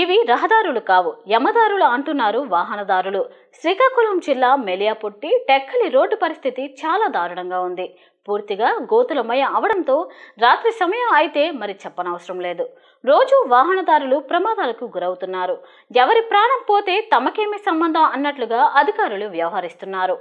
ఇవి రహదారులు కావు యమదారులు అంటున్నారు వాహనదారులు శ్రీకాకుళం జిల్లా మెలియాపుట్టి టెక్కలి రోడ్డు పరిస్థితి చాలా దారుణంగా ఉంది పూర్తిగా గోతులమయ అవడంతో రాత్రి సమయం అయితే మరి చెప్పనవసరం లేదు రోజు వాహనదారులు ప్రమాదాలకు గురవుతున్నారు ఎవరి ప్రాణం పోతే తమకేమి సంబంధం అన్నట్లుగా అధికారులు వ్యవహరిస్తున్నారు